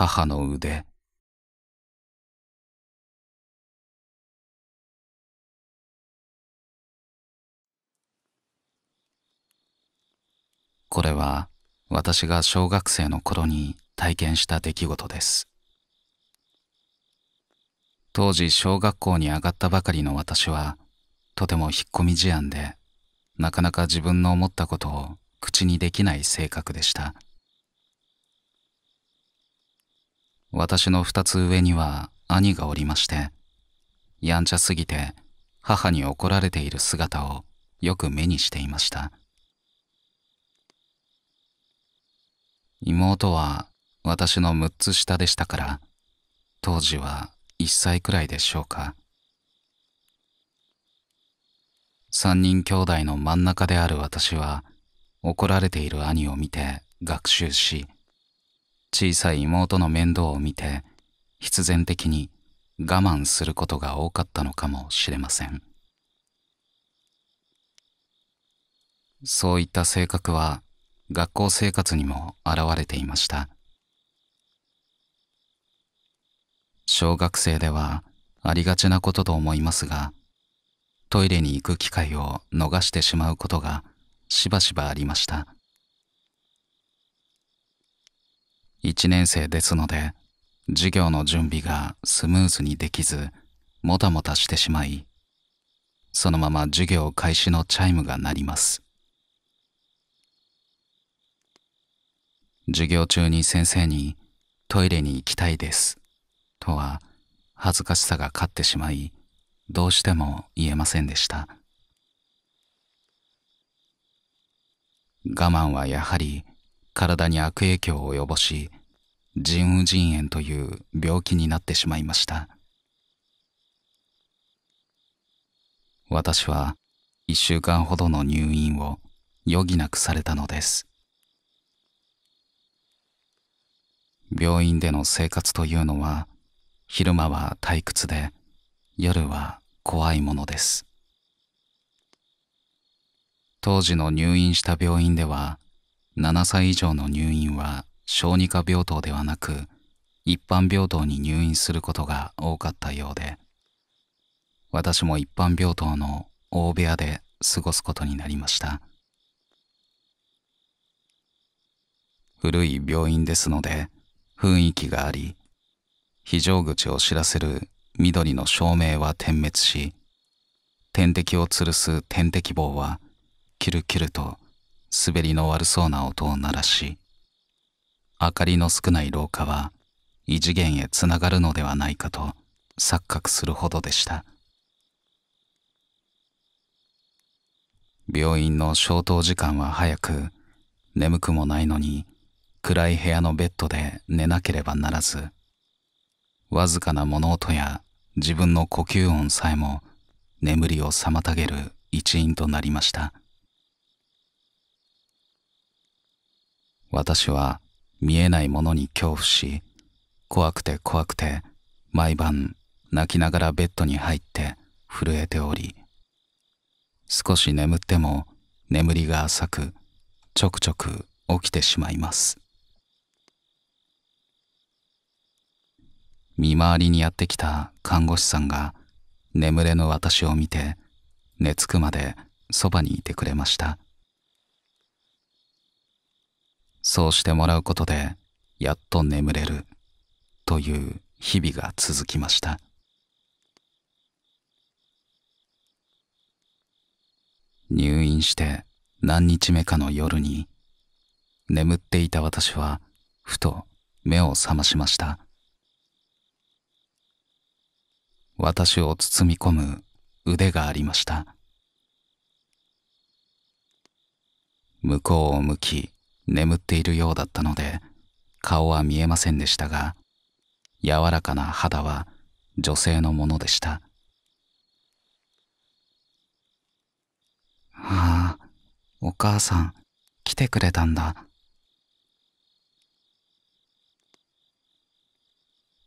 母の腕。これは私が小学生の頃に体験した出来事です。当時小学校に上がったばかりの私はとても引っ込み思案でなかなか自分の思ったことを口にできない性格でした。私の二つ上には兄がおりまして、やんちゃすぎて母に怒られている姿をよく目にしていました。妹は私の六つ下でしたから、当時は一歳くらいでしょうか。三人兄弟の真ん中である私は、怒られている兄を見て学習し、小さい妹の面倒を見て必然的に我慢することが多かったのかもしれませんそういった性格は学校生活にも現れていました小学生ではありがちなことと思いますがトイレに行く機会を逃してしまうことがしばしばありました1年生ですので授業の準備がスムーズにできずもたもたしてしまいそのまま授業開始のチャイムが鳴ります授業中に先生に「トイレに行きたいです」とは恥ずかしさが勝ってしまいどうしても言えませんでした我慢はやはり体に悪影響を及ぼし腎盂腎炎という病気になってしまいました私は1週間ほどの入院を余儀なくされたのです病院での生活というのは昼間は退屈で夜は怖いものです当時の入院した病院では7歳以上の入院は小児科病棟ではなく一般病棟に入院することが多かったようで私も一般病棟の大部屋で過ごすことになりました古い病院ですので雰囲気があり非常口を知らせる緑の照明は点滅し点滴を吊るす点滴棒はキルキルと滑りの悪そうな音を鳴らし明かりの少ない廊下は異次元へつながるのではないかと錯覚するほどでした病院の消灯時間は早く眠くもないのに暗い部屋のベッドで寝なければならずわずかな物音や自分の呼吸音さえも眠りを妨げる一因となりました。私は見えないものに恐怖し、怖くて怖くて、毎晩泣きながらベッドに入って震えており、少し眠っても眠りが浅く、ちょくちょく起きてしまいます。見回りにやってきた看護師さんが眠れぬ私を見て寝つくまでそばにいてくれましたそうしてもらうことでやっと眠れるという日々が続きました入院して何日目かの夜に眠っていた私はふと目を覚ましました私を包み込む腕がありました向こうを向き眠っているようだったので顔は見えませんでしたが柔らかな肌は女性のものでした「はあお母さん来てくれたんだ」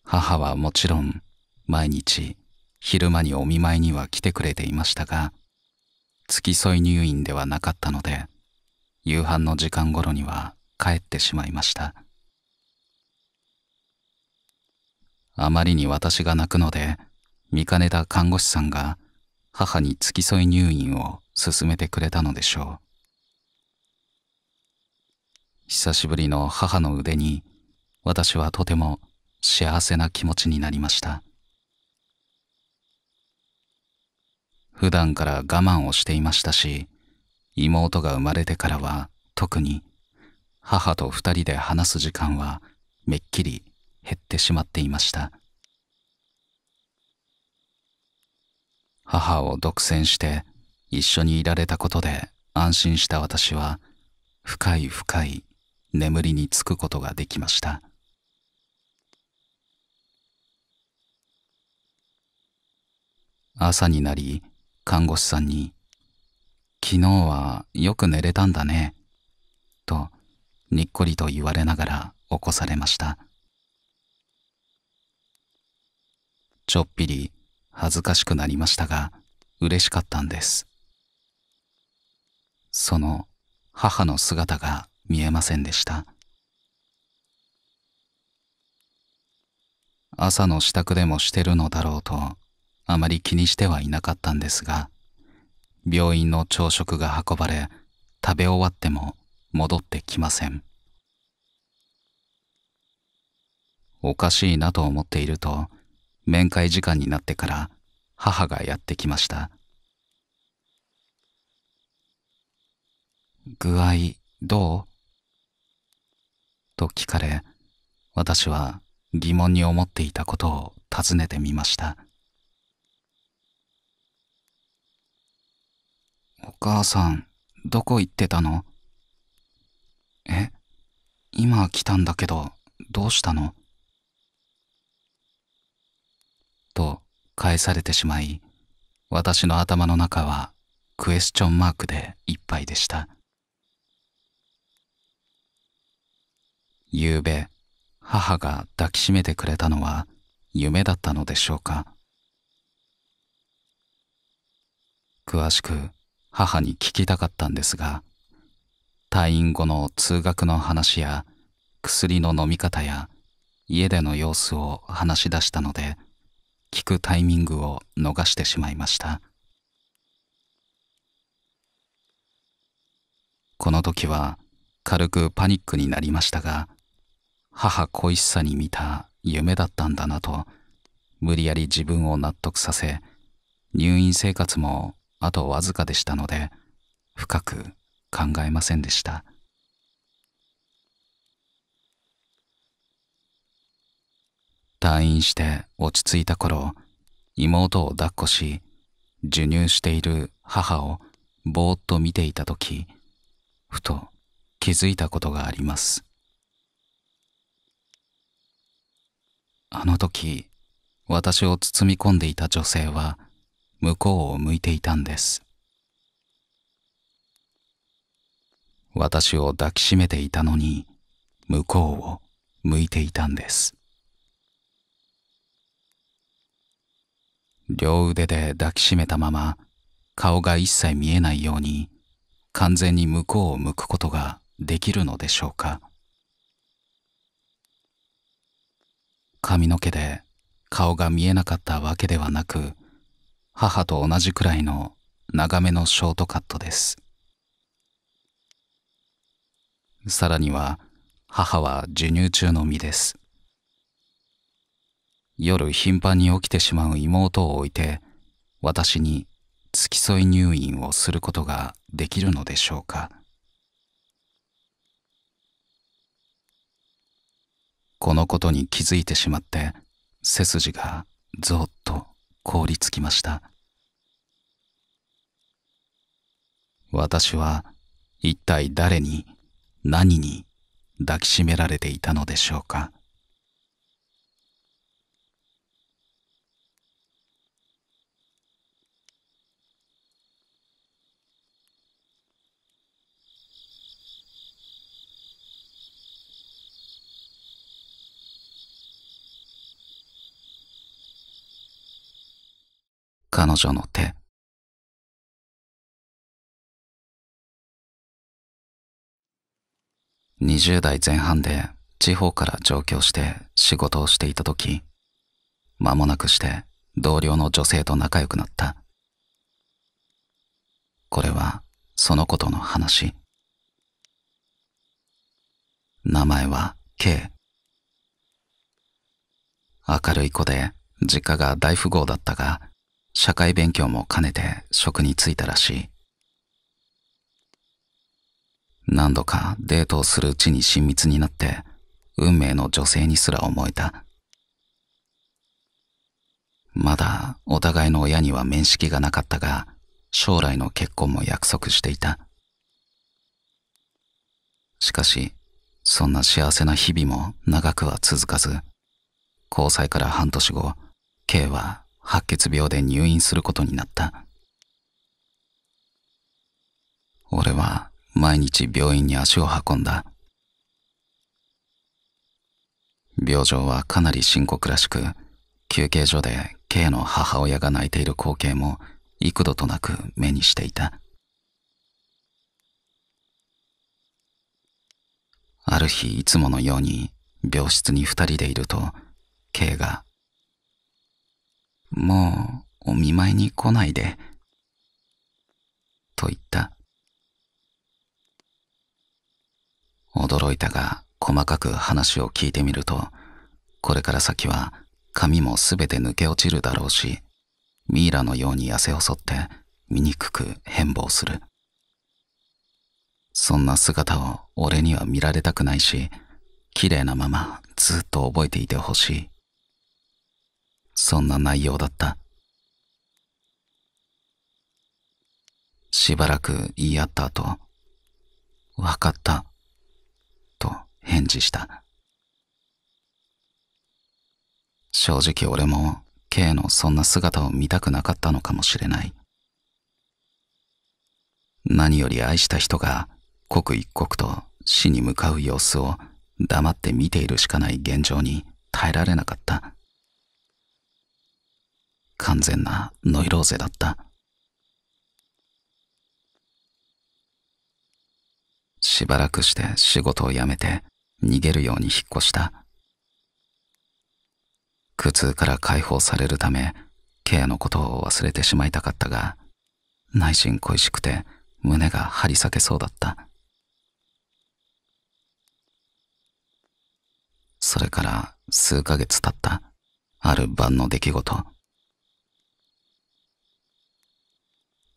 母はもちろん毎日昼間にお見舞いには来てくれていましたが付き添い入院ではなかったので夕飯の時間頃には帰ってしまいましたあまりに私が泣くので見かねた看護師さんが母に付き添い入院を勧めてくれたのでしょう久しぶりの母の腕に私はとても幸せな気持ちになりました普段から我慢をしていましたし妹が生まれてからは特に母と二人で話す時間はめっきり減ってしまっていました母を独占して一緒にいられたことで安心した私は深い深い眠りにつくことができました朝になり看護師さんに昨日はよく寝れたんだね。と、にっこりと言われながら起こされました。ちょっぴり恥ずかしくなりましたが、嬉しかったんです。その母の姿が見えませんでした。朝の支度でもしてるのだろうと、あまり気にしてはいなかったんですが、病院の朝食が運ばれ食べ終わっても戻ってきませんおかしいなと思っていると面会時間になってから母がやってきました「具合どう?」と聞かれ私は疑問に思っていたことを尋ねてみました「お母さん、どこ行ってたのえ今来たんだけど、どうしたのと返されてしまい、私の頭の中はクエスチョンマークでいっぱいでした。夕べ、母が抱きしめてくれたのは夢だったのでしょうか。詳しく母に聞きたかったんですが退院後の通学の話や薬の飲み方や家での様子を話し出したので聞くタイミングを逃してしまいましたこの時は軽くパニックになりましたが母恋しさに見た夢だったんだなと無理やり自分を納得させ入院生活もあとわずかでしたので深く考えませんでした退院して落ち着いた頃妹を抱っこし授乳している母をぼーっと見ていた時ふと気づいたことがありますあの時私を包み込んでいた女性は向こうを向いていたんです私を抱きしめていたのに向こうを向いていたんです両腕で抱きしめたまま顔が一切見えないように完全に向こうを向くことができるのでしょうか髪の毛で顔が見えなかったわけではなく母と同じくらいの長めのショートカットですさらには母は授乳中の身です夜頻繁に起きてしまう妹を置いて私に付き添い入院をすることができるのでしょうかこのことに気づいてしまって背筋がぞっと凍りつきました私は一体誰に何に抱きしめられていたのでしょうか彼女の手。20代前半で地方から上京して仕事をしていた時、間もなくして同僚の女性と仲良くなった。これはそのことの話。名前は K。明るい子で実家が大富豪だったが社会勉強も兼ねて職に就いたらしい。何度かデートをするうちに親密になって、運命の女性にすら思えた。まだお互いの親には面識がなかったが、将来の結婚も約束していた。しかし、そんな幸せな日々も長くは続かず、交際から半年後、K は白血病で入院することになった俺は毎日病院に足を運んだ病状はかなり深刻らしく休憩所で K の母親が泣いている光景も幾度となく目にしていたある日いつものように病室に二人でいると K がもうお見舞いに来ないで。と言った。驚いたが細かく話を聞いてみると、これから先は髪もすべて抜け落ちるだろうし、ミイラのように痩せ細って醜く変貌する。そんな姿を俺には見られたくないし、綺麗なままずっと覚えていてほしい。そんな内容だった。しばらく言い合った後、わかった、と返事した。正直俺も K のそんな姿を見たくなかったのかもしれない。何より愛した人が刻一刻と死に向かう様子を黙って見ているしかない現状に耐えられなかった。完全なノイローゼだった。しばらくして仕事を辞めて逃げるように引っ越した。苦痛から解放されるため、ケアのことを忘れてしまいたかったが、内心恋しくて胸が張り裂けそうだった。それから数ヶ月経った、ある晩の出来事。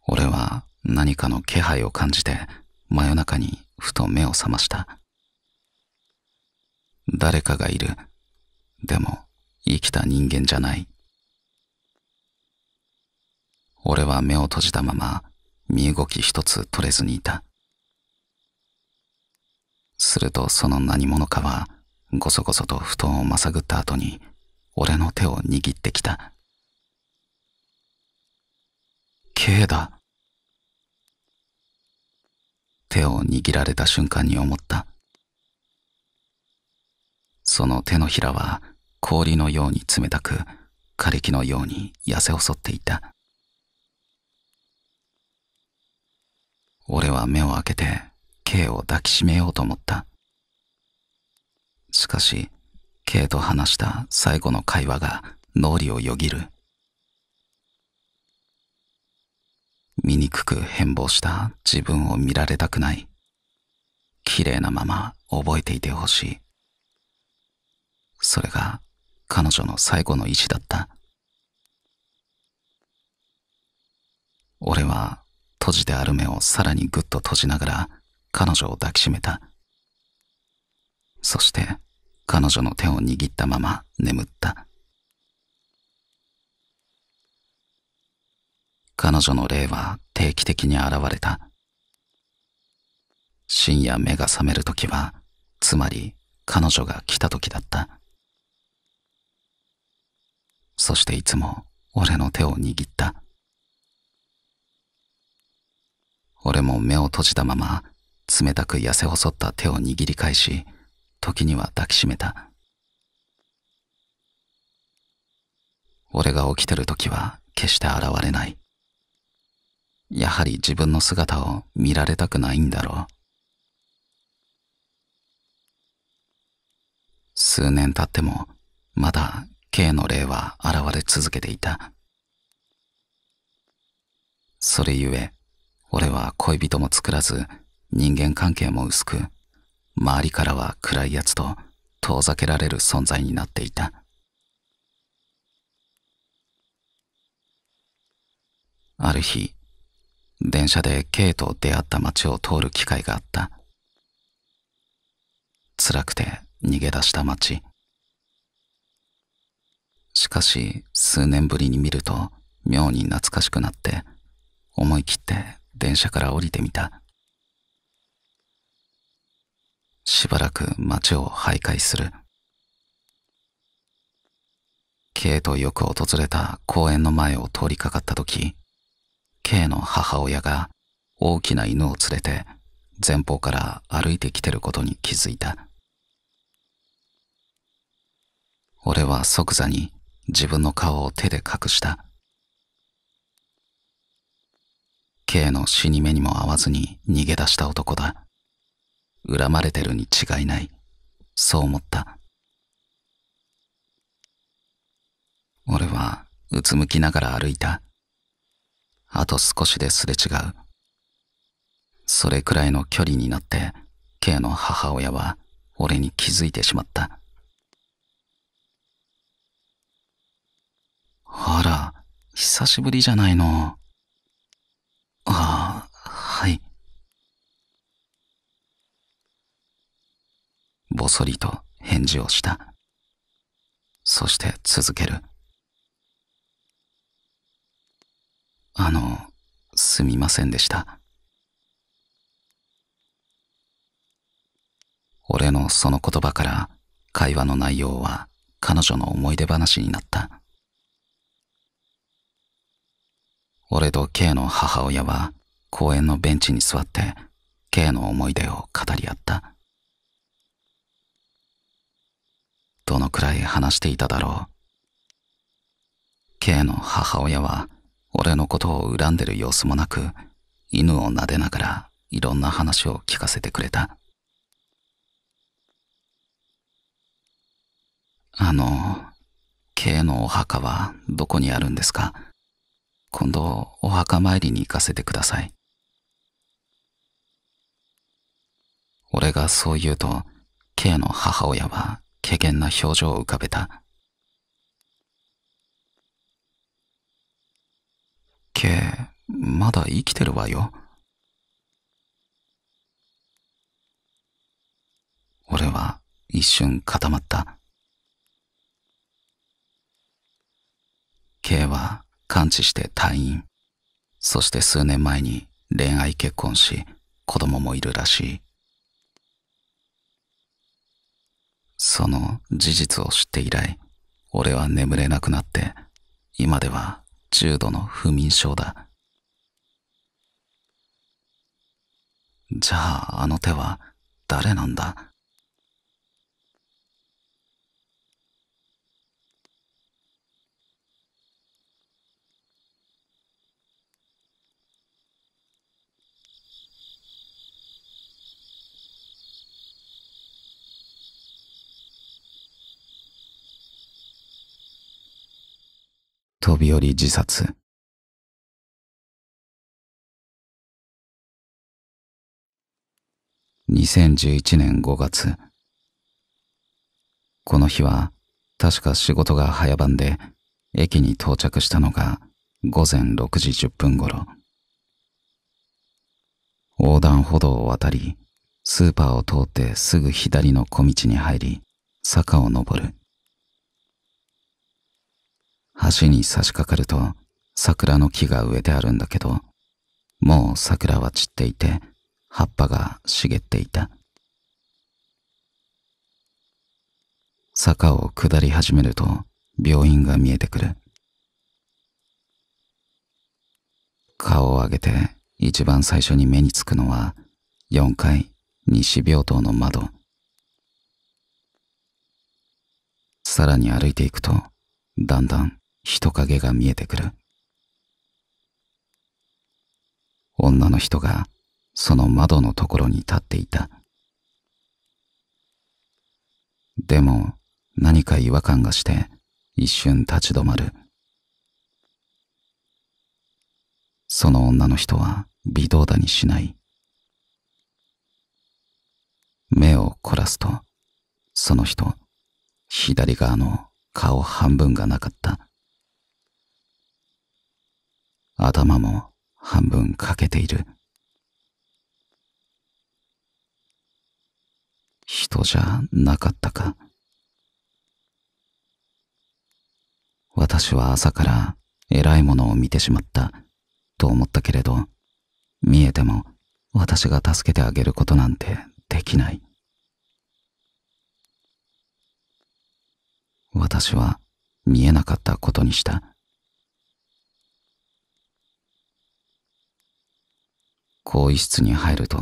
俺は何かの気配を感じて真夜中にふと目を覚ました。誰かがいる。でも生きた人間じゃない。俺は目を閉じたまま身動き一つ取れずにいた。するとその何者かはごそごそと布団をまさぐった後に俺の手を握ってきた。K だ。手を握られた瞬間に思った。その手のひらは氷のように冷たく、枯れ木のように痩せ細っていた。俺は目を開けて K を抱きしめようと思った。しかし、K と話した最後の会話が脳裏をよぎる。醜く変貌した自分を見られたくない。綺麗なまま覚えていてほしい。それが彼女の最後の意志だった。俺は閉じてある目をさらにぐっと閉じながら彼女を抱きしめた。そして彼女の手を握ったまま眠った。彼女の霊は定期的に現れた。深夜目が覚める時は、つまり彼女が来た時だった。そしていつも俺の手を握った。俺も目を閉じたまま、冷たく痩せ細った手を握り返し、時には抱きしめた。俺が起きてる時は決して現れない。やはり自分の姿を見られたくないんだろう。数年経っても、まだ K の霊は現れ続けていた。それゆえ、俺は恋人も作らず、人間関係も薄く、周りからは暗い奴と遠ざけられる存在になっていた。ある日、電車で K と出会った街を通る機会があった。辛くて逃げ出した街。しかし数年ぶりに見ると妙に懐かしくなって思い切って電車から降りてみた。しばらく街を徘徊する。K とよく訪れた公園の前を通りかかった時、K の母親が大きな犬を連れて前方から歩いてきてることに気づいた俺は即座に自分の顔を手で隠した K の死に目にも合わずに逃げ出した男だ恨まれてるに違いないそう思った俺はうつむきながら歩いたあと少しですれ違う。それくらいの距離になって、K の母親は俺に気づいてしまった。あら、久しぶりじゃないの。ああ、はい。ぼそりと返事をした。そして続ける。あの、すみませんでした。俺のその言葉から会話の内容は彼女の思い出話になった。俺と K の母親は公園のベンチに座って K の思い出を語り合った。どのくらい話していただろう。K の母親は俺のことを恨んでる様子もなく、犬を撫でながらいろんな話を聞かせてくれた。あの、K のお墓はどこにあるんですか今度お墓参りに行かせてください。俺がそう言うと、K の母親は怪げな表情を浮かべた。ケ、まだ生きてるわよ。俺は一瞬固まった。K は完治して退院。そして数年前に恋愛結婚し、子供もいるらしい。その事実を知って以来、俺は眠れなくなって、今では重度の不眠症だ。じゃああの手は誰なんだ飛び降り自殺。2011年5月。この日は、確か仕事が早番で、駅に到着したのが午前6時10分頃。横断歩道を渡り、スーパーを通ってすぐ左の小道に入り、坂を登る。橋に差し掛かると桜の木が植えてあるんだけど、もう桜は散っていて葉っぱが茂っていた。坂を下り始めると病院が見えてくる。顔を上げて一番最初に目につくのは4階西病棟の窓。さらに歩いていくとだんだん人影が見えてくる。女の人がその窓のところに立っていた。でも何か違和感がして一瞬立ち止まる。その女の人は微動だにしない。目を凝らすと、その人、左側の顔半分がなかった。頭も半分欠けている。人じゃなかったか。私は朝から偉いものを見てしまったと思ったけれど、見えても私が助けてあげることなんてできない。私は見えなかったことにした。更衣室に入ると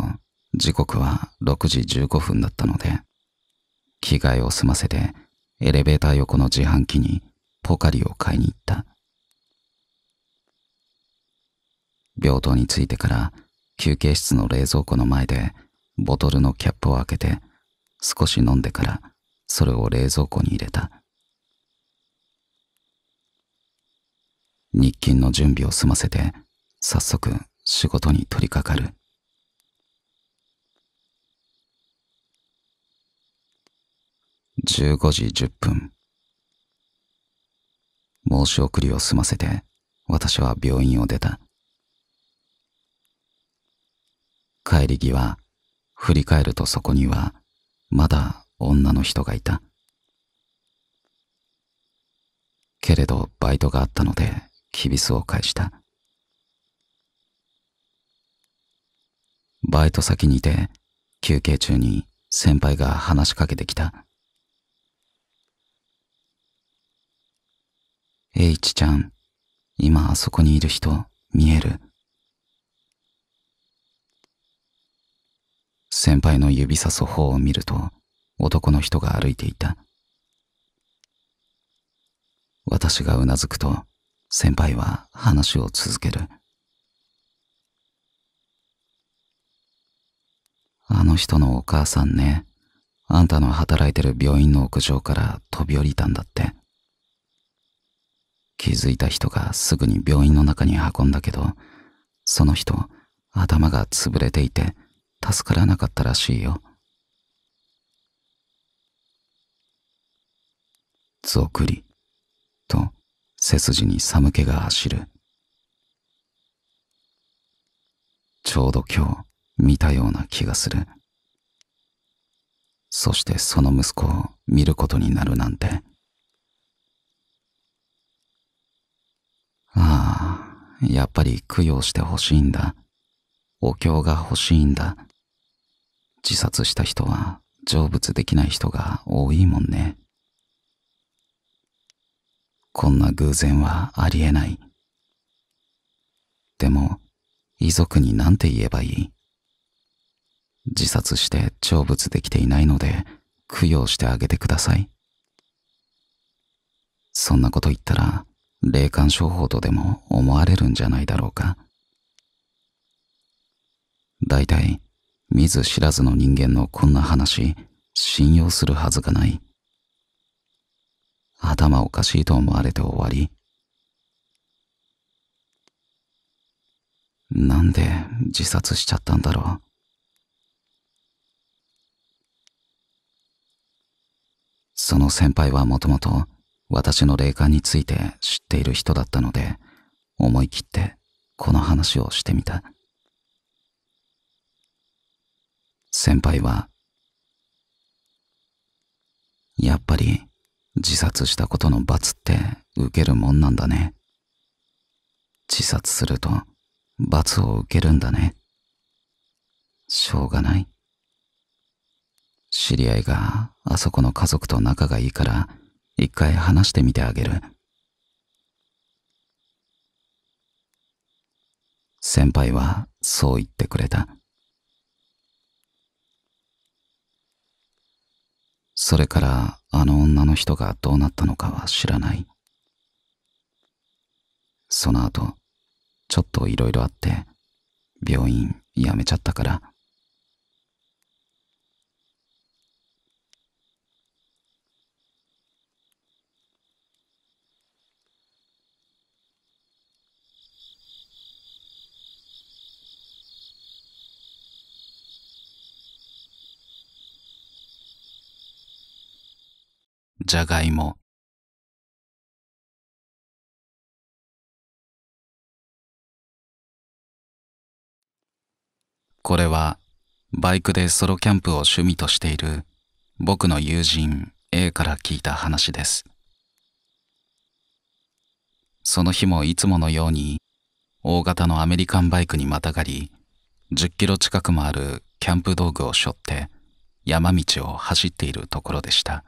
時刻は6時15分だったので着替えを済ませてエレベーター横の自販機にポカリを買いに行った病棟に着いてから休憩室の冷蔵庫の前でボトルのキャップを開けて少し飲んでからそれを冷蔵庫に入れた日勤の準備を済ませて早速仕事に取り掛かる。15時10分。申し送りを済ませて、私は病院を出た。帰り際、振り返るとそこには、まだ女の人がいた。けれど、バイトがあったので、キビスを返した。バイト先にいて、休憩中に先輩が話しかけてきた。H ちゃん、今あそこにいる人見える先輩の指さす方を見ると男の人が歩いていた。私がうなずくと先輩は話を続ける。あの人のお母さんね、あんたの働いてる病院の屋上から飛び降りたんだって。気づいた人がすぐに病院の中に運んだけど、その人、頭が潰れていて、助からなかったらしいよ。ぞくり、と背筋に寒気が走る。ちょうど今日、見たような気がする。そしてその息子を見ることになるなんて。ああ、やっぱり供養してほしいんだ。お経が欲しいんだ。自殺した人は成仏できない人が多いもんね。こんな偶然はありえない。でも、遺族に何て言えばいい自殺して成仏できていないので供養してあげてください。そんなこと言ったら霊感商法とでも思われるんじゃないだろうか。大体、見ず知らずの人間のこんな話、信用するはずがない。頭おかしいと思われて終わり。なんで自殺しちゃったんだろう。その先輩はもともと私の霊感について知っている人だったので、思い切ってこの話をしてみた。先輩は、やっぱり自殺したことの罰って受けるもんなんだね。自殺すると罰を受けるんだね。しょうがない。知り合いがあそこの家族と仲がいいから一回話してみてあげる先輩はそう言ってくれたそれからあの女の人がどうなったのかは知らないその後ちょっといろいろあって病院辞めちゃったからじゃがいもこれはバイクでソロキャンプを趣味としている僕の友人 A から聞いた話です。その日もいつものように大型のアメリカンバイクにまたがり10キロ近くもあるキャンプ道具を背負って山道を走っているところでした。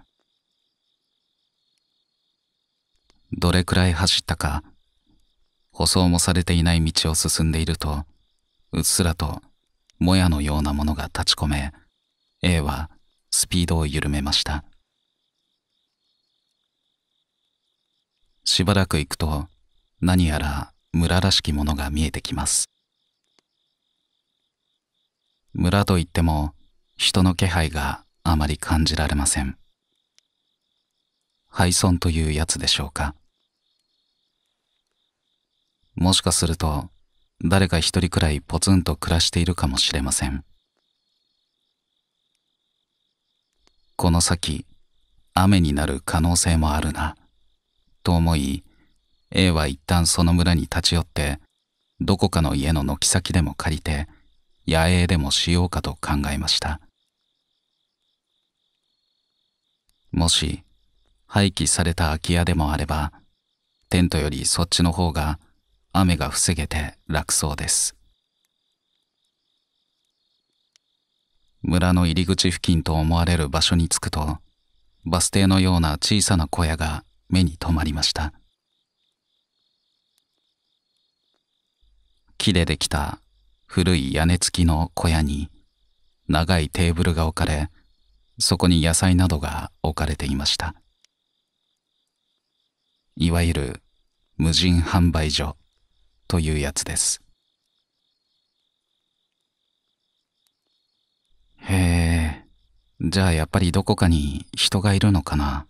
どれくらい走ったか舗装もされていない道を進んでいるとうっすらともやのようなものが立ち込め A はスピードを緩めましたしばらく行くと何やら村らしきものが見えてきます村といっても人の気配があまり感じられません廃村というやつでしょうかもしかすると誰か一人くらいポツンと暮らしているかもしれませんこの先雨になる可能性もあるなと思い A は一旦その村に立ち寄ってどこかの家の軒先でも借りて野営でもしようかと考えましたもし廃棄された空き家でもあればテントよりそっちの方が雨が防げて楽そうです。村の入り口付近と思われる場所に着くと、バス停のような小さな小屋が目に留まりました。木でできた古い屋根付きの小屋に長いテーブルが置かれ、そこに野菜などが置かれていました。いわゆる無人販売所というやつです。へえ、じゃあやっぱりどこかに人がいるのかな。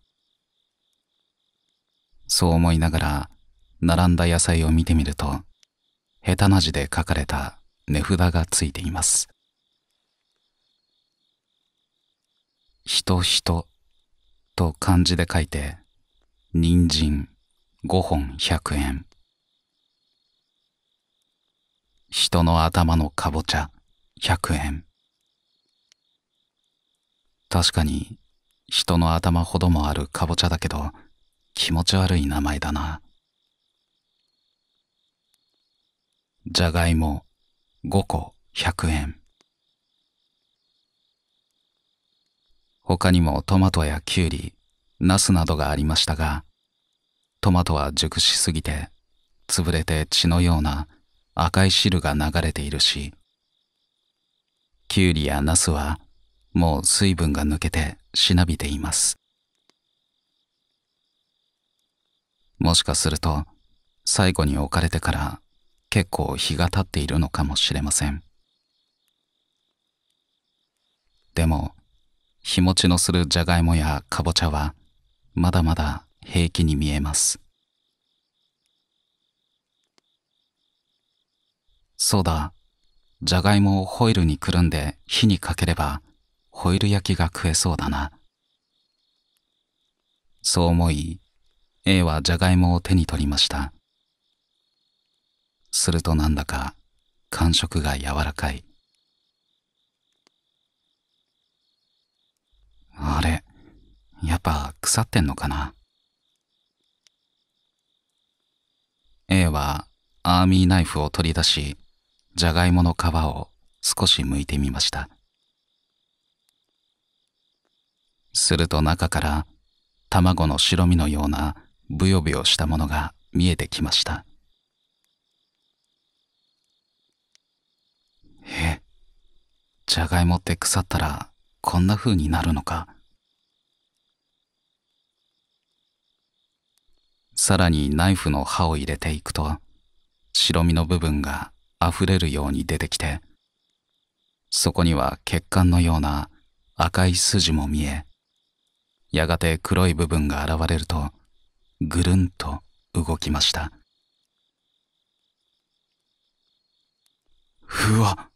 そう思いながら、並んだ野菜を見てみると、下手な字で書かれた値札がついています。人人と漢字で書いて、人参5本100円。人の頭のかぼちゃ100円確かに人の頭ほどもあるかぼちゃだけど気持ち悪い名前だなじゃがいも5個100円他にもトマトやきゅうりナスなどがありましたがトマトは熟しすぎて潰れて血のような赤い汁が流れているし、きゅうりやナスはもう水分が抜けてしなびています。もしかすると最後に置かれてから結構日が経っているのかもしれません。でも日持ちのするじゃがいもやかぼちゃはまだまだ平気に見えます。そうだ。じゃがいもをホイルにくるんで火にかければ、ホイル焼きが食えそうだな。そう思い、A はじゃがいもを手に取りました。するとなんだか感触が柔らかい。あれ、やっぱ腐ってんのかな ?A はアーミーナイフを取り出し、じゃがいもの皮を少し剥いてみました。すると中から卵の白身のようなブヨブヨしたものが見えてきました。え、じゃがいもって腐ったらこんな風になるのか。さらにナイフの刃を入れていくと白身の部分が溢れるように出てきて、そこには血管のような赤い筋も見え、やがて黒い部分が現れると、ぐるんと動きました。うわ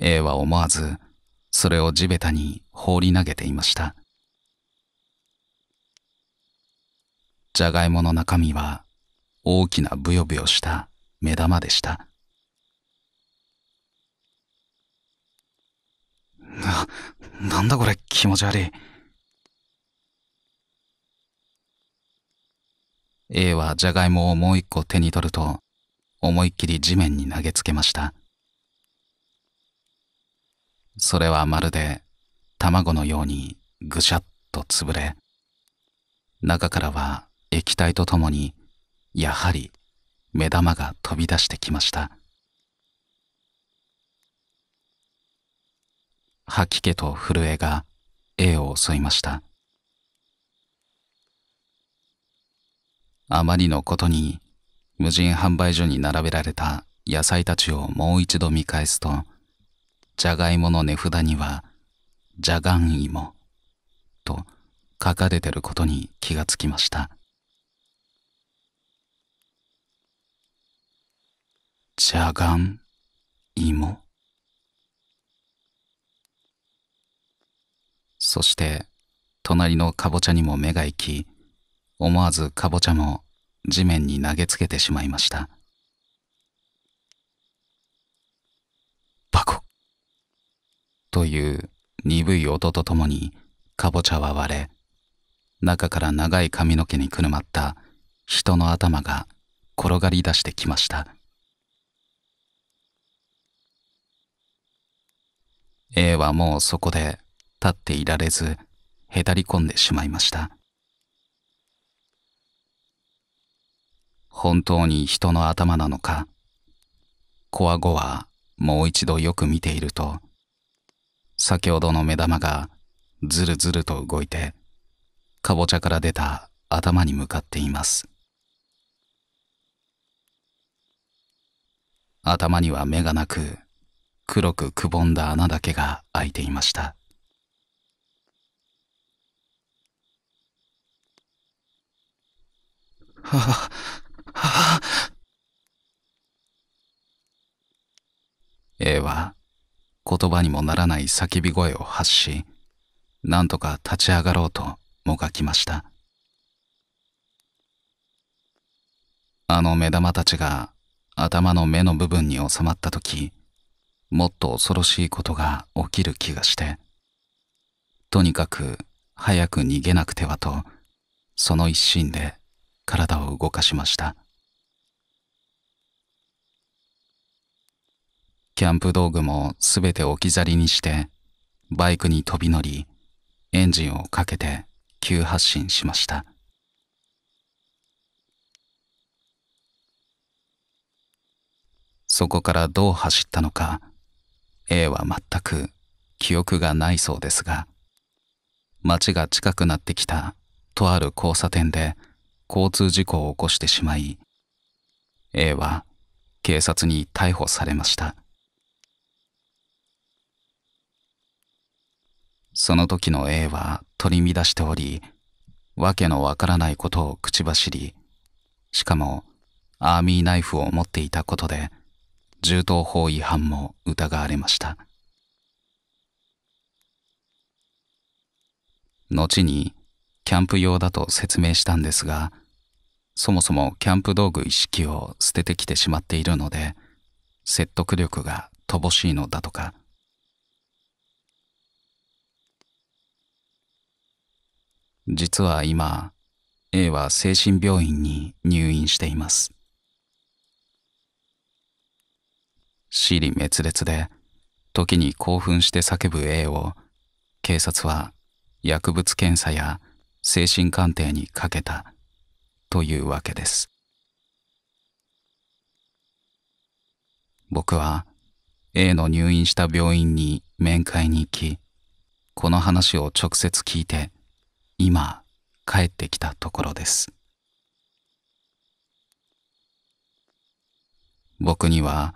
A は思わず、それを地べたに放り投げていました。じゃがいもの中身は大きなブヨブヨした目玉でした。な、なんだこれ気持ち悪い。A はじゃがいもをもう一個手に取ると、思いっきり地面に投げつけました。それはまるで卵のようにぐしゃっと潰れ、中からは液体とともにやはり目玉が飛び出してきました吐き気と震えが A を襲いましたあまりのことに無人販売所に並べられた野菜たちをもう一度見返すとじゃがいもの値札には「じゃがんいも」と書かれてることに気がつきましたじゃがん、芋。そして、隣のかぼちゃにも目が行き、思わずかぼちゃも地面に投げつけてしまいました。バコという鈍い音とともに、かぼちゃは割れ、中から長い髪の毛にくるまった人の頭が転がり出してきました。A はもうそこで立っていられずへたり込んでしまいました本当に人の頭なのかコアゴはもう一度よく見ていると先ほどの目玉がずるずると動いてかぼちゃから出た頭に向かっています頭には目がなく黒くくぼんだ穴だけが開いていましたはははあ A は言葉にもならない叫び声を発しなんとか立ち上がろうともがきましたあの目玉たちが頭の目の部分に収まった時もっと恐ろしいことが起きる気がしてとにかく早く逃げなくてはとその一心で体を動かしましたキャンプ道具もすべて置き去りにしてバイクに飛び乗りエンジンをかけて急発進しましたそこからどう走ったのか A は全く記憶がないそうですが街が近くなってきたとある交差点で交通事故を起こしてしまい A は警察に逮捕されましたその時の A は取り乱しておりわけのわからないことを口走りしかもアーミーナイフを持っていたことで銃刀法違反も疑われました後にキャンプ用だと説明したんですがそもそもキャンプ道具一式を捨ててきてしまっているので説得力が乏しいのだとか実は今 A は精神病院に入院しています死に滅裂で、時に興奮して叫ぶ A を、警察は薬物検査や精神鑑定にかけたというわけです。僕は A の入院した病院に面会に行き、この話を直接聞いて、今帰ってきたところです。僕には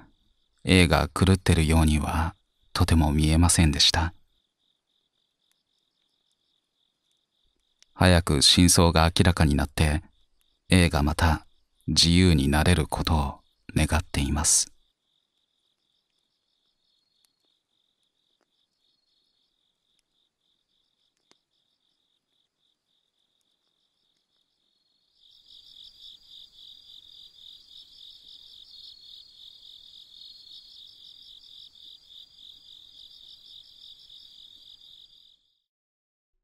A が狂ってるようにはとても見えませんでした早く真相が明らかになって A がまた自由になれることを願っています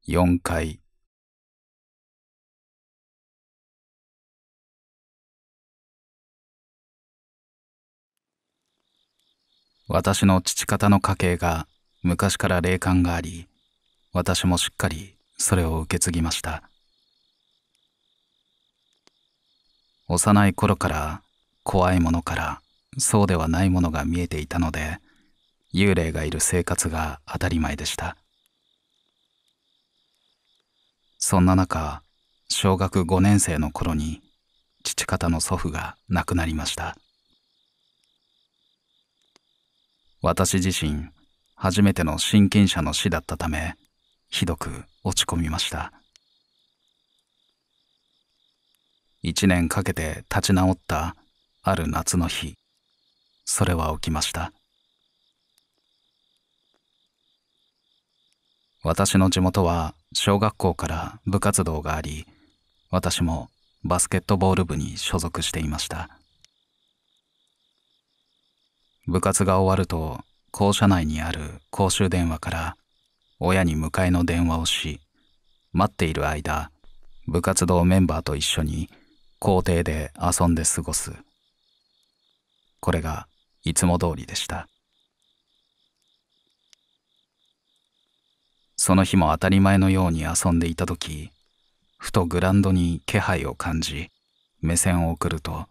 4階私の父方の家系が昔から霊感があり私もしっかりそれを受け継ぎました幼い頃から怖いものからそうではないものが見えていたので幽霊がいる生活が当たり前でしたそんな中小学5年生の頃に父方の祖父が亡くなりました私自身初めての親近者の死だったためひどく落ち込みました一年かけて立ち直ったある夏の日それは起きました私の地元は小学校から部活動があり私もバスケットボール部に所属していました部活が終わると校舎内にある公衆電話から親に迎えの電話をし待っている間部活動メンバーと一緒に校庭で遊んで過ごすこれがいつも通りでしたその日も当たり前のように遊んでいた時ふとグランドに気配を感じ目線を送ると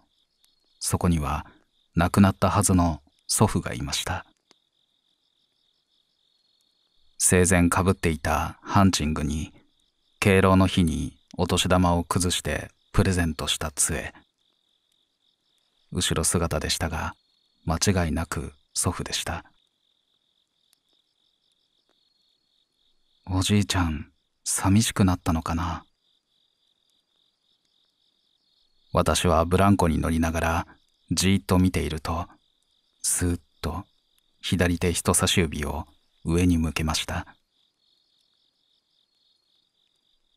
そこには亡くなったはずの祖父がいました生前かぶっていたハンチングに敬老の日にお年玉を崩してプレゼントした杖後ろ姿でしたが間違いなく祖父でしたおじいちゃん、寂しくなったのかな。私はブランコに乗りながら、じーっと見ていると、スーッと左手人差し指を上に向けました。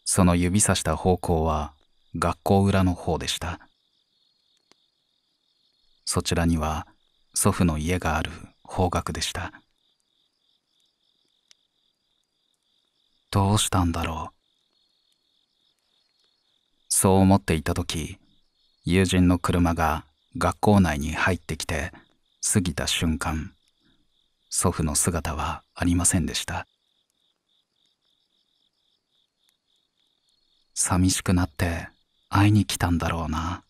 その指さした方向は学校裏の方でした。そちらには祖父の家がある方角でした。どうしたんだろう。そう思っていた時、友人の車が学校内に入ってきて過ぎた瞬間、祖父の姿はありませんでした。寂しくなって会いに来たんだろうな。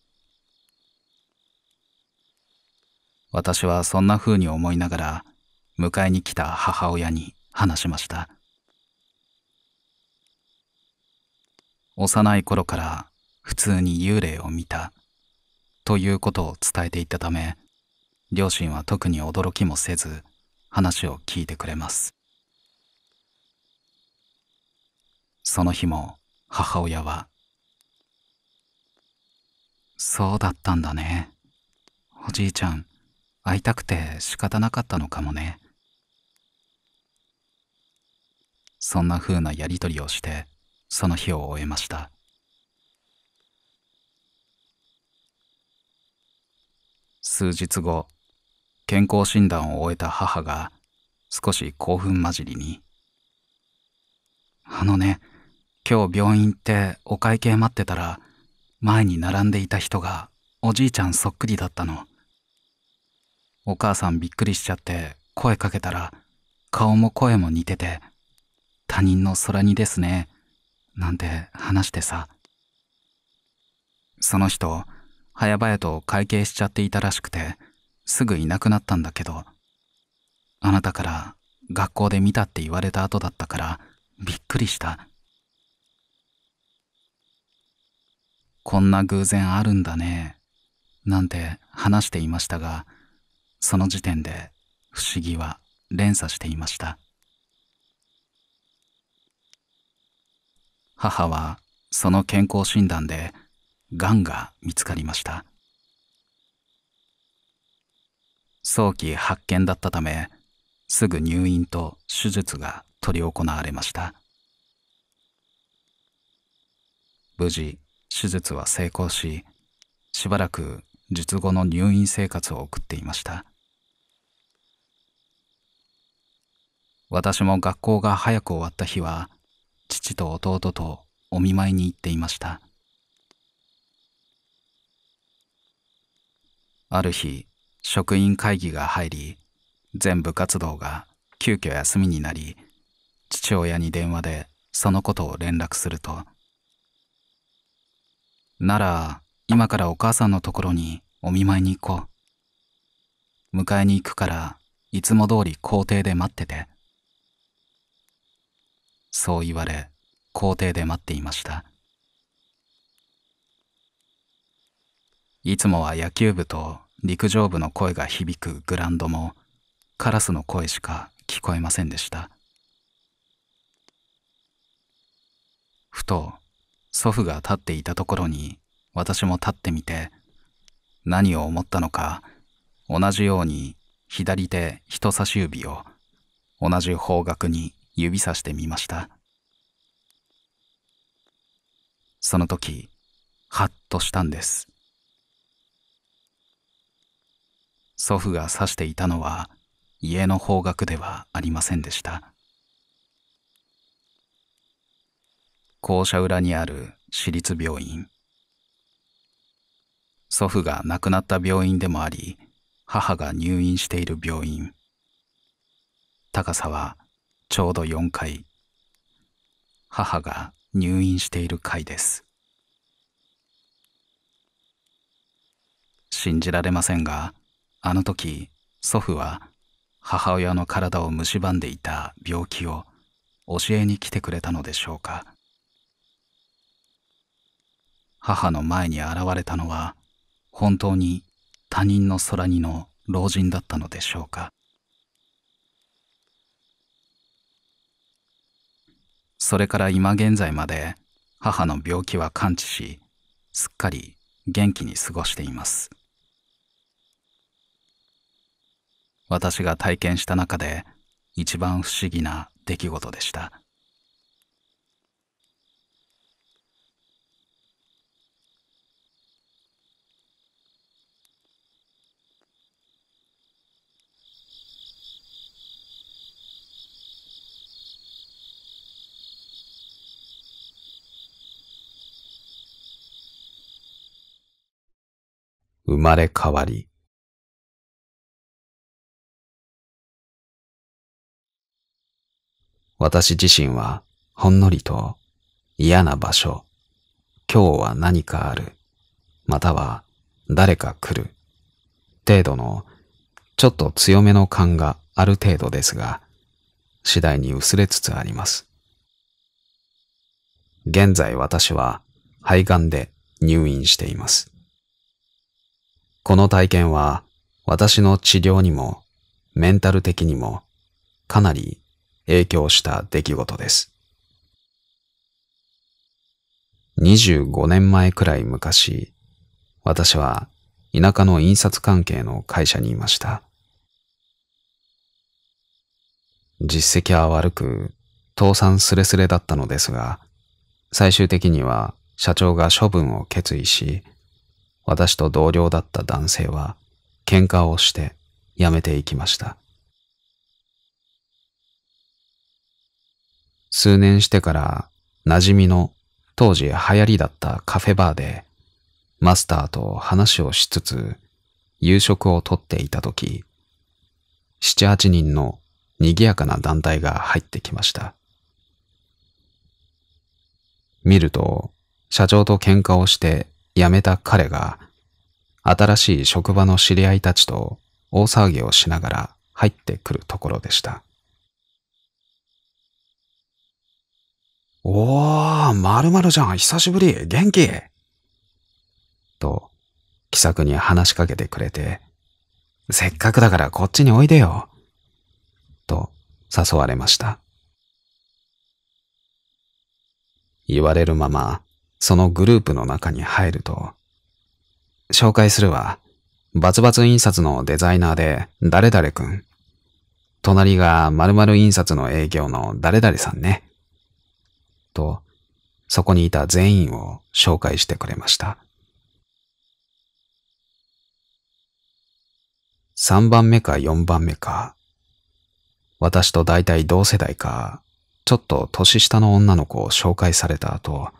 私はそんな風に思いながら迎えに来た母親に話しました。幼い頃から普通に幽霊を見たということを伝えていたため両親は特に驚きもせず話を聞いてくれますその日も母親は「そうだったんだねおじいちゃん会いたくて仕方なかったのかもね」そんな風なやり取りをしてその日を終えました数日後健康診断を終えた母が少し興奮交じりに「あのね今日病院ってお会計待ってたら前に並んでいた人がおじいちゃんそっくりだったの。お母さんびっくりしちゃって声かけたら顔も声も似てて他人の空似ですねなんて話してさ。その人、早々と会計しちゃっていたらしくて、すぐいなくなったんだけど、あなたから学校で見たって言われた後だったからびっくりした。こんな偶然あるんだね、なんて話していましたが、その時点で不思議は連鎖していました。母はその健康診断でがんが見つかりました早期発見だったためすぐ入院と手術が執り行われました無事手術は成功ししばらく術後の入院生活を送っていました私も学校が早く終わった日は父と弟とお見舞いに行っていましたある日職員会議が入り全部活動が急遽休みになり父親に電話でそのことを連絡すると「なら今からお母さんのところにお見舞いに行こう」「迎えに行くからいつも通り校庭で待ってて」そう言われ校庭で待っていましたいつもは野球部と陸上部の声が響くグランドもカラスの声しか聞こえませんでしたふと祖父が立っていたところに私も立ってみて何を思ったのか同じように左手人差し指を同じ方角に指さしてみましたその時ハッとしたんです祖父が指していたのは家の方角ではありませんでした校舎裏にある私立病院祖父が亡くなった病院でもあり母が入院している病院高さはちょうど4回母が入院している回です信じられませんがあの時祖父は母親の体を蝕んでいた病気を教えに来てくれたのでしょうか母の前に現れたのは本当に他人の空にの老人だったのでしょうかそれから今現在まで母の病気は完治し、すっかり元気に過ごしています。私が体験した中で一番不思議な出来事でした。生まれ変わり、私自身はほんのりと嫌な場所、今日は何かある、または誰か来る、程度のちょっと強めの感がある程度ですが、次第に薄れつつあります。現在私は肺がんで入院しています。この体験は私の治療にもメンタル的にもかなり影響した出来事です。25年前くらい昔、私は田舎の印刷関係の会社にいました。実績は悪く、倒産すれすれだったのですが、最終的には社長が処分を決意し、私と同僚だった男性は喧嘩をして辞めていきました。数年してから馴染みの当時流行りだったカフェバーでマスターと話をしつつ夕食をとっていた時、七八人の賑やかな団体が入ってきました。見ると社長と喧嘩をして辞めた彼が、新しい職場の知り合いたちと大騒ぎをしながら入ってくるところでした。おー、まるまるじゃん、久しぶり、元気と、気さくに話しかけてくれて、せっかくだからこっちにおいでよ。と誘われました。言われるままそのグループの中に入ると、紹介するわ。バツバツ印刷のデザイナーで誰々くん。隣が〇〇印刷の営業の誰々さんね。と、そこにいた全員を紹介してくれました。3番目か4番目か。私と大体同世代か、ちょっと年下の女の子を紹介された後、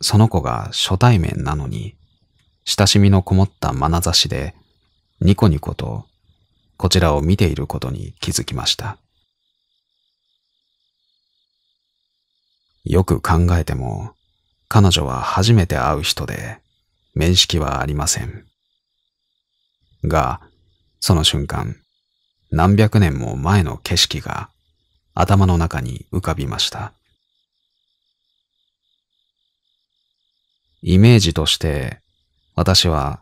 その子が初対面なのに、親しみのこもった眼差しで、ニコニコと、こちらを見ていることに気づきました。よく考えても、彼女は初めて会う人で、面識はありません。が、その瞬間、何百年も前の景色が頭の中に浮かびました。イメージとして、私は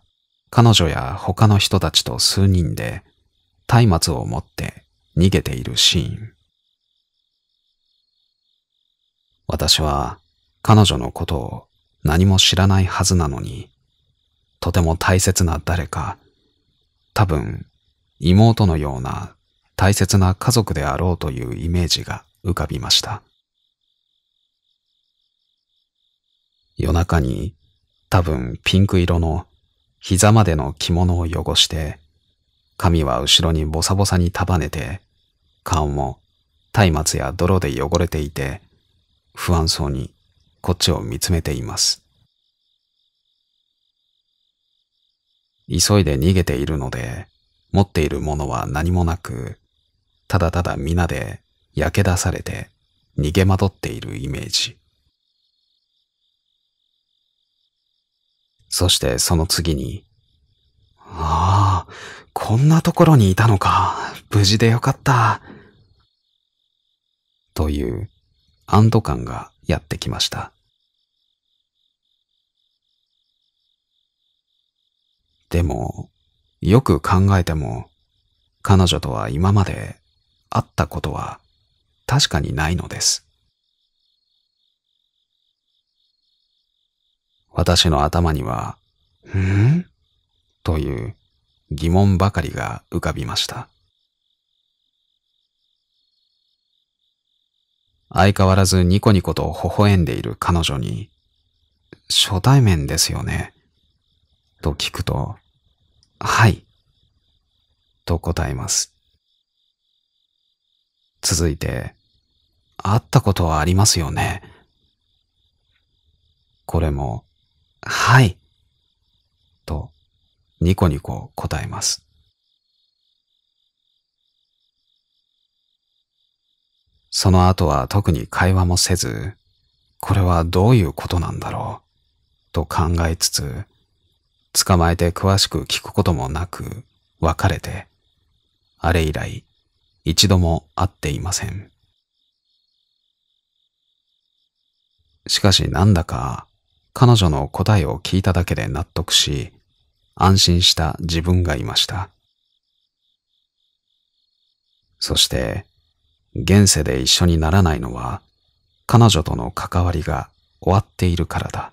彼女や他の人たちと数人で松明を持って逃げているシーン。私は彼女のことを何も知らないはずなのに、とても大切な誰か、多分妹のような大切な家族であろうというイメージが浮かびました。夜中に多分ピンク色の膝までの着物を汚して、髪は後ろにボサボサに束ねて、顔も松明や泥で汚れていて、不安そうにこっちを見つめています。急いで逃げているので、持っているものは何もなく、ただただ皆で焼け出されて逃げ惑っているイメージ。そしてその次に、ああ、こんなところにいたのか。無事でよかった。という安堵感がやってきました。でも、よく考えても、彼女とは今まで会ったことは確かにないのです。私の頭には、んという疑問ばかりが浮かびました。相変わらずニコニコと微笑んでいる彼女に、初対面ですよね。と聞くと、はい。と答えます。続いて、会ったことはありますよね。これも、はい。と、ニコニコ答えます。その後は特に会話もせず、これはどういうことなんだろう、と考えつつ、捕まえて詳しく聞くこともなく、別れて、あれ以来、一度も会っていません。しかしなんだか彼女の答えを聞いただけで納得し、安心した自分がいました。そして、現世で一緒にならないのは、彼女との関わりが終わっているからだ、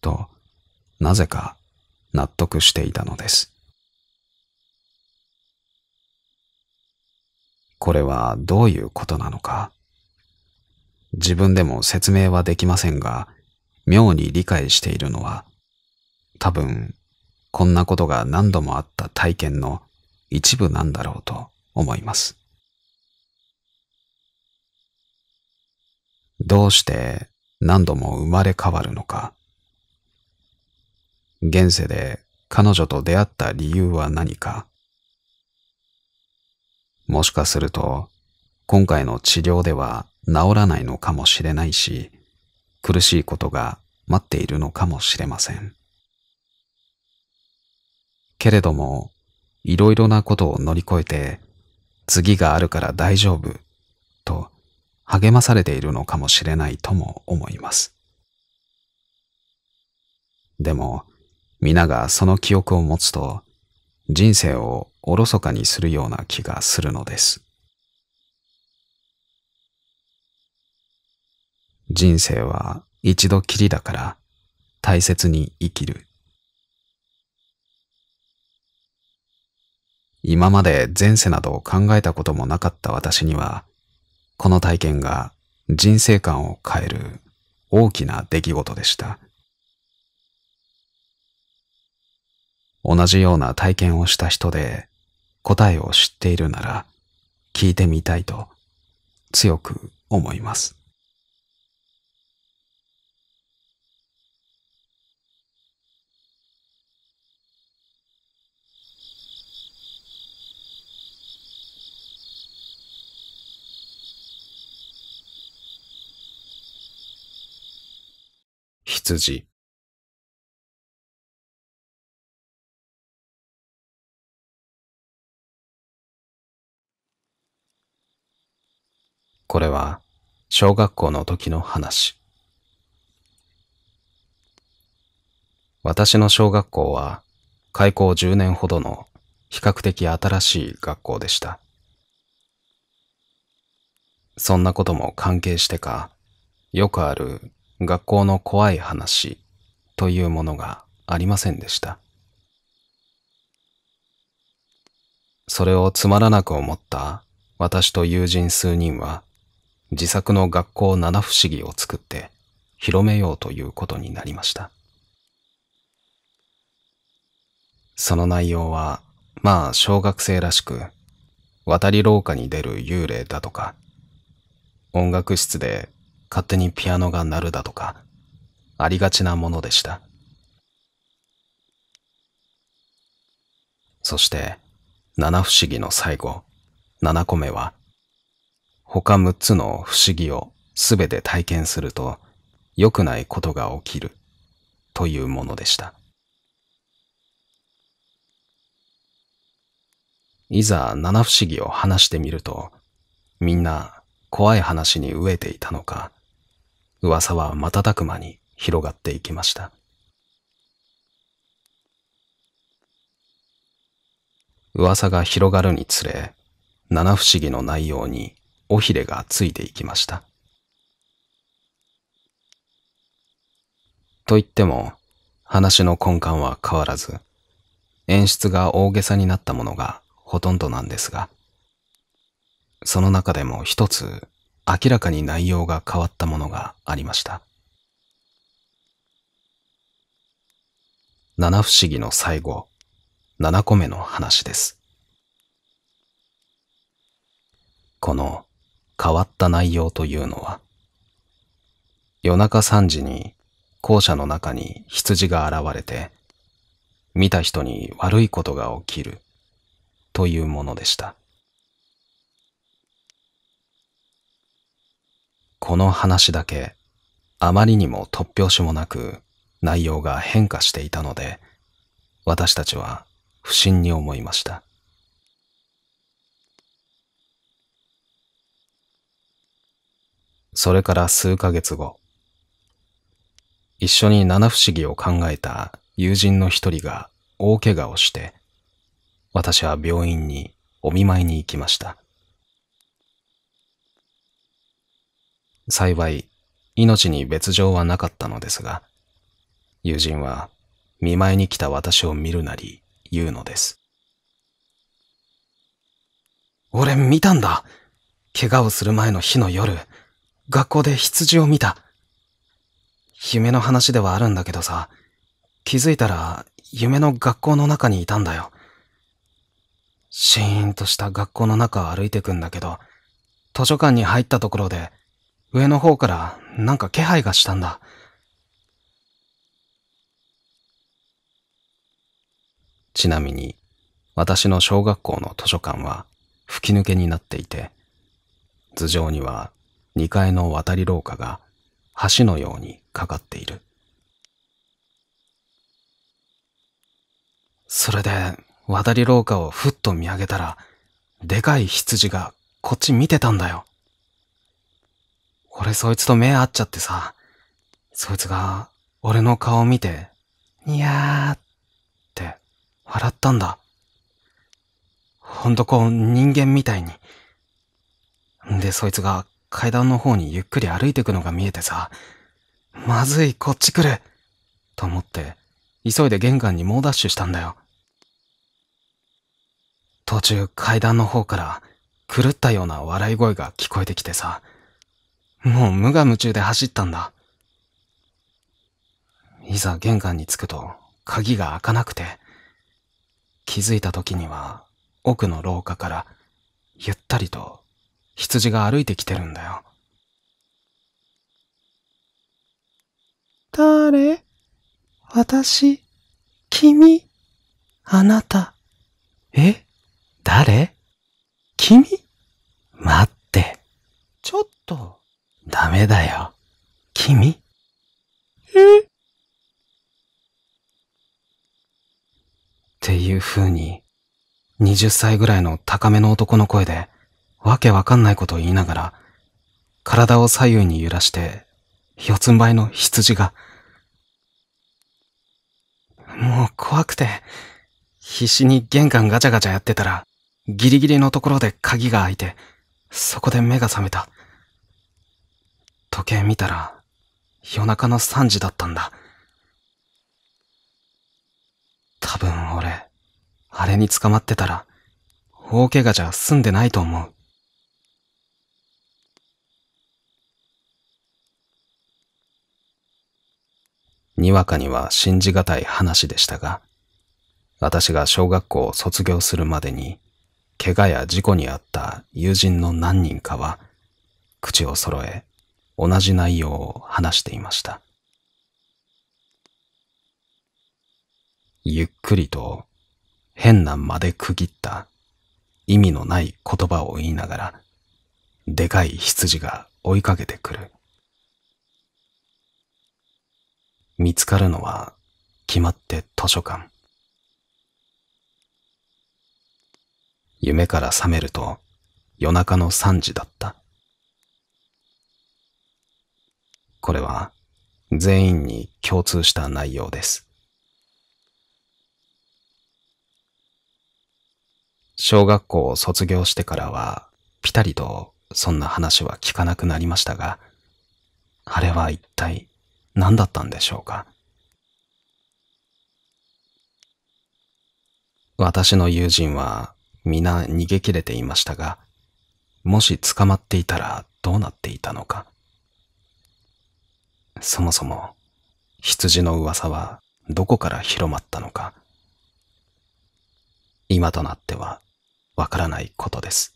と、なぜか納得していたのです。これはどういうことなのか。自分でも説明はできませんが、妙に理解しているのは、多分、こんなことが何度もあった体験の一部なんだろうと思います。どうして何度も生まれ変わるのか。現世で彼女と出会った理由は何か。もしかすると、今回の治療では治らないのかもしれないし、苦しいことが待っているのかもしれません。けれども、いろいろなことを乗り越えて、次があるから大丈夫と励まされているのかもしれないとも思います。でも、皆がその記憶を持つと、人生をおろそかにするような気がするのです。人生は一度きりだから大切に生きる。今まで前世などを考えたこともなかった私には、この体験が人生観を変える大きな出来事でした。同じような体験をした人で答えを知っているなら聞いてみたいと強く思います。羊これは小学校の時の話。私の小学校は開校10年ほどの比較的新しい学校でした。そんなことも関係してか、よくある学校の怖い話というものがありませんでした。それをつまらなく思った私と友人数人は自作の学校七不思議を作って広めようということになりました。その内容は、まあ小学生らしく、渡り廊下に出る幽霊だとか、音楽室で勝手にピアノが鳴るだとか、ありがちなものでした。そして、七不思議の最後、七個目は、他六つの不思議をすべて体験すると、良くないことが起きる、というものでした。いざ七不思議を話してみると、みんな怖い話に飢えていたのか、噂は瞬く間に広がっていきました。噂が広がるにつれ、七不思議の内容に尾ひれがついていきました。と言っても、話の根幹は変わらず、演出が大げさになったものがほとんどなんですが、その中でも一つ明らかに内容が変わったものがありました。七不思議の最後、七個目の話です。この変わった内容というのは、夜中3時に校舎の中に羊が現れて、見た人に悪いことが起きるというものでした。この話だけ、あまりにも突拍子もなく内容が変化していたので、私たちは不審に思いました。それから数ヶ月後、一緒に七不思議を考えた友人の一人が大怪我をして、私は病院にお見舞いに行きました。幸い、命に別状はなかったのですが、友人は見舞いに来た私を見るなり言うのです。俺見たんだ怪我をする前の日の夜、学校で羊を見た。夢の話ではあるんだけどさ、気づいたら夢の学校の中にいたんだよ。シーンとした学校の中を歩いてくんだけど、図書館に入ったところで上の方からなんか気配がしたんだ。ちなみに、私の小学校の図書館は吹き抜けになっていて、頭上には2階の渡り廊下が橋のようにかかっている。それで渡り廊下をふっと見上げたら、でかい羊がこっち見てたんだよ。俺そいつと目合っちゃってさ、そいつが俺の顔見て、にやーって笑ったんだ。ほんとこう人間みたいに。んで、そいつが階段の方にゆっくり歩いてくのが見えてさ、まずい、こっち来ると思って、急いで玄関に猛ダッシュしたんだよ。途中階段の方から狂ったような笑い声が聞こえてきてさ、もう無我夢中で走ったんだ。いざ玄関に着くと鍵が開かなくて、気づいた時には奥の廊下からゆったりと羊が歩いてきてるんだよ。誰私君あなた。え誰君待って。ちょっと。ダメだよ。君えっていう風に、20歳ぐらいの高めの男の声で、わけわかんないことを言いながら、体を左右に揺らして、四つん這いの羊が、もう怖くて、必死に玄関ガチャガチャやってたら、ギリギリのところで鍵が開いて、そこで目が覚めた。時計見たら、夜中の3時だったんだ。多分俺、あれに捕まってたら、大怪我じゃ済んでないと思う。にわかには信じがたい話でしたが、私が小学校を卒業するまでに、怪我や事故に遭った友人の何人かは、口を揃え同じ内容を話していました。ゆっくりと変な間で区切った意味のない言葉を言いながら、でかい羊が追いかけてくる。見つかるのは決まって図書館。夢から覚めると夜中の3時だった。これは全員に共通した内容です。小学校を卒業してからはぴたりとそんな話は聞かなくなりましたが、あれは一体何だったんでしょうか。私の友人は皆逃げ切れていましたが、もし捕まっていたらどうなっていたのか。そもそも羊の噂はどこから広まったのか、今となってはわからないことです。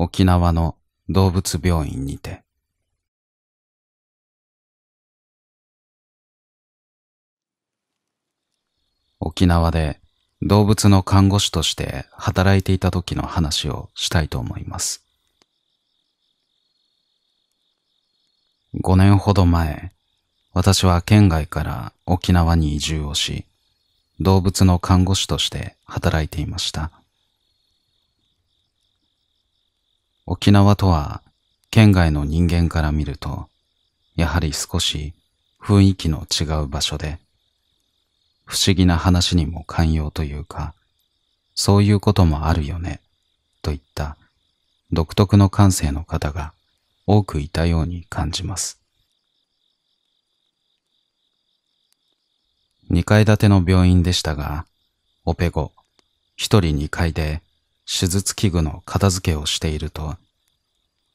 沖縄の動物病院にて沖縄で動物の看護師として働いていた時の話をしたいと思います。5年ほど前、私は県外から沖縄に移住をし、動物の看護師として働いていました。沖縄とは県外の人間から見ると、やはり少し雰囲気の違う場所で、不思議な話にも寛容というか、そういうこともあるよね、といった独特の感性の方が多くいたように感じます。二階建ての病院でしたが、オペ後、一人二階で手術器具の片付けをしていると、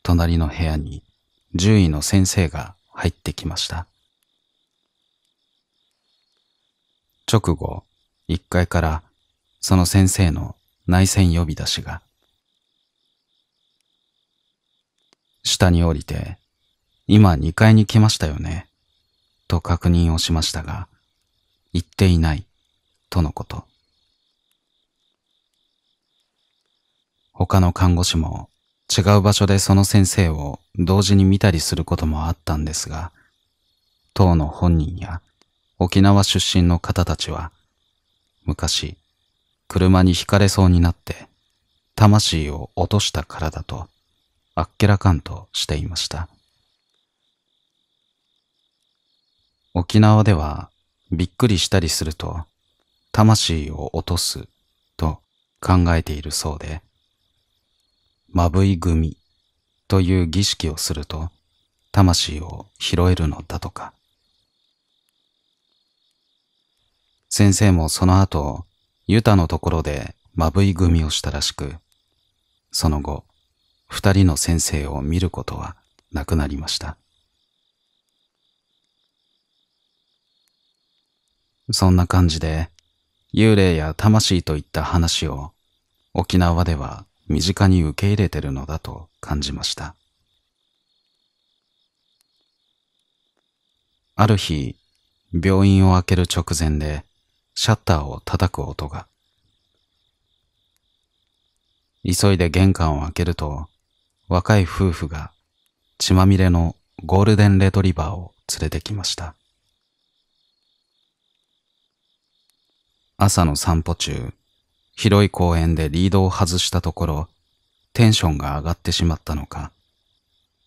隣の部屋に獣医の先生が入ってきました。直後、一階からその先生の内戦呼び出しが。下に降りて、今二階に来ましたよね、と確認をしましたが、行っていない、とのこと。他の看護師も違う場所でその先生を同時に見たりすることもあったんですが、当の本人や沖縄出身の方たちは、昔、車にひかれそうになって、魂を落としたからだと、あっけらかんとしていました。沖縄では、びっくりしたりすると、魂を落とすと考えているそうで、まぶい組という儀式をすると、魂を拾えるのだとか。先生もその後、ユタのところでまぶい組をしたらしく、その後、二人の先生を見ることはなくなりました。そんな感じで、幽霊や魂といった話を沖縄では身近に受け入れてるのだと感じました。ある日、病院を開ける直前で、シャッターを叩く音が。急いで玄関を開けると、若い夫婦が血まみれのゴールデンレトリバーを連れてきました。朝の散歩中、広い公園でリードを外したところ、テンションが上がってしまったのか、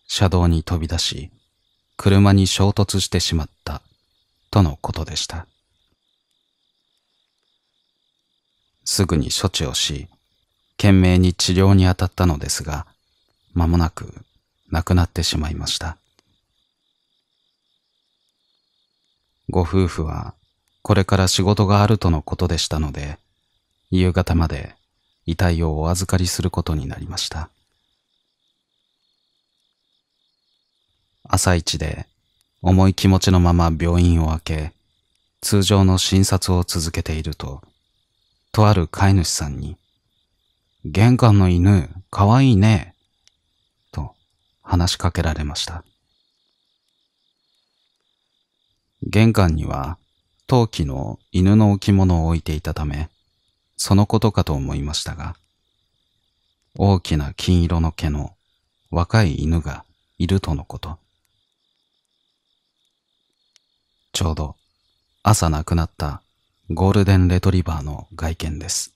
車道に飛び出し、車に衝突してしまった、とのことでした。すぐに処置をし、懸命に治療に当たったのですが、間もなく亡くなってしまいました。ご夫婦はこれから仕事があるとのことでしたので、夕方まで遺体をお預かりすることになりました。朝一で重い気持ちのまま病院を開け、通常の診察を続けていると、とある飼い主さんに、玄関の犬、かわいいね、と話しかけられました。玄関には陶器の犬の置物を置いていたため、そのことかと思いましたが、大きな金色の毛の若い犬がいるとのこと。ちょうど朝亡くなったゴールデンレトリバーの外見です。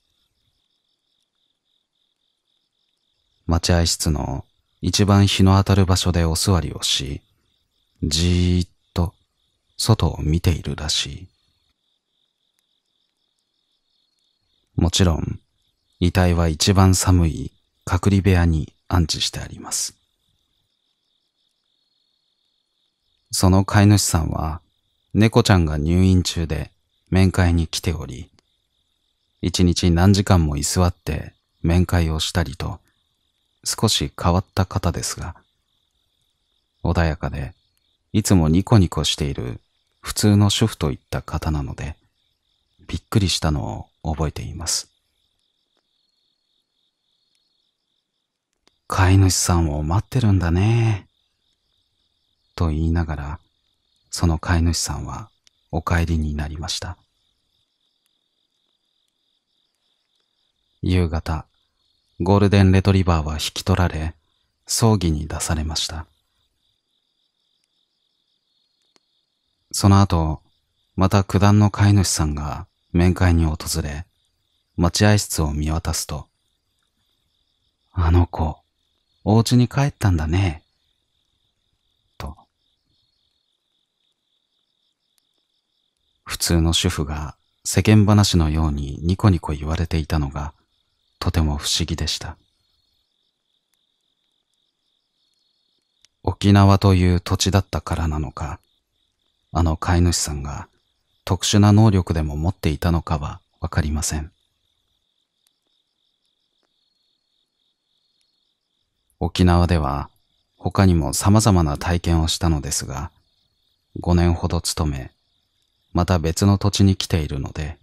待合室の一番日の当たる場所でお座りをし、じーっと外を見ているらしい。もちろん、遺体は一番寒い隔離部屋に安置してあります。その飼い主さんは、猫ちゃんが入院中で面会に来ており、一日何時間も居座って面会をしたりと、少し変わった方ですが、穏やかで、いつもニコニコしている普通の主婦といった方なので、びっくりしたのを覚えています。飼い主さんを待ってるんだね。と言いながら、その飼い主さんはお帰りになりました。夕方、ゴールデンレトリバーは引き取られ、葬儀に出されました。その後、また九段の飼い主さんが面会に訪れ、待合室を見渡すと、あの子、お家に帰ったんだね。普通の主婦が世間話のようにニコニコ言われていたのがとても不思議でした。沖縄という土地だったからなのか、あの飼い主さんが特殊な能力でも持っていたのかはわかりません。沖縄では他にも様々な体験をしたのですが、5年ほど勤めまた別の土地に来ているので、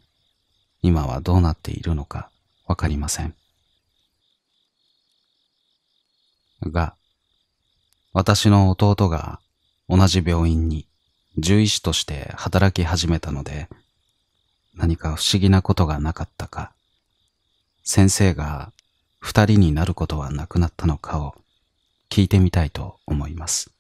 今はどうなっているのかわかりません。が、私の弟が同じ病院に獣医師として働き始めたので、何か不思議なことがなかったか、先生が二人になることはなくなったのかを聞いてみたいと思います。